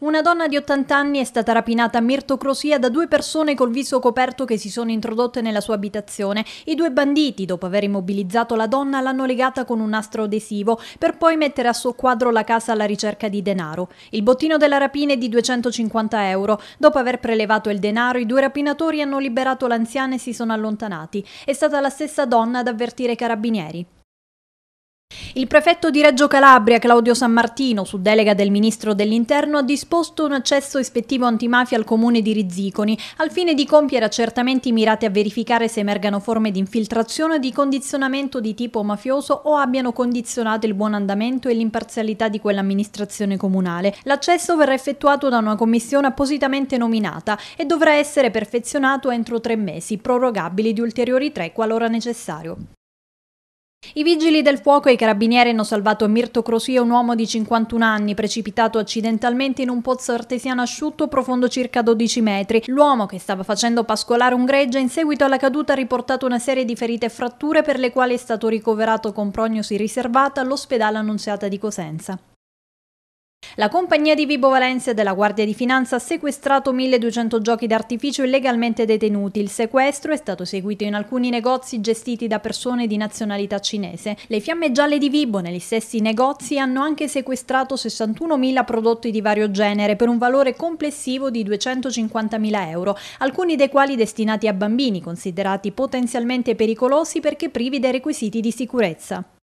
Una donna di 80 anni è stata rapinata a Mirtocrosia da due persone col viso coperto che si sono introdotte nella sua abitazione. I due banditi, dopo aver immobilizzato la donna, l'hanno legata con un nastro adesivo per poi mettere a soqquadro la casa alla ricerca di denaro. Il bottino della rapina è di 250 euro. Dopo aver prelevato il denaro, i due rapinatori hanno liberato l'anziana e si sono allontanati. È stata la stessa donna ad avvertire i carabinieri. Il prefetto di Reggio Calabria, Claudio San Martino, su delega del ministro dell'Interno, ha disposto un accesso ispettivo antimafia al comune di Rizziconi, al fine di compiere accertamenti mirati a verificare se emergano forme di infiltrazione o di condizionamento di tipo mafioso o abbiano condizionato il buon andamento e l'imparzialità di quell'amministrazione comunale. L'accesso verrà effettuato da una commissione appositamente nominata e dovrà essere perfezionato entro tre mesi, prorogabili di ulteriori tre qualora necessario. I vigili del fuoco e i carabinieri hanno salvato Mirto Crosia, un uomo di 51 anni, precipitato accidentalmente in un pozzo artesiano asciutto profondo circa 12 metri. L'uomo, che stava facendo pascolare un greggio, in seguito alla caduta ha riportato una serie di ferite e fratture per le quali è stato ricoverato con prognosi riservata all'ospedale annunziata di Cosenza. La compagnia di Vibo Valencia della Guardia di Finanza ha sequestrato 1200 giochi d'artificio illegalmente detenuti. Il sequestro è stato seguito in alcuni negozi gestiti da persone di nazionalità cinese. Le fiamme gialle di Vibo negli stessi negozi hanno anche sequestrato 61.000 prodotti di vario genere per un valore complessivo di 250.000 euro, alcuni dei quali destinati a bambini considerati potenzialmente pericolosi perché privi dei requisiti di sicurezza.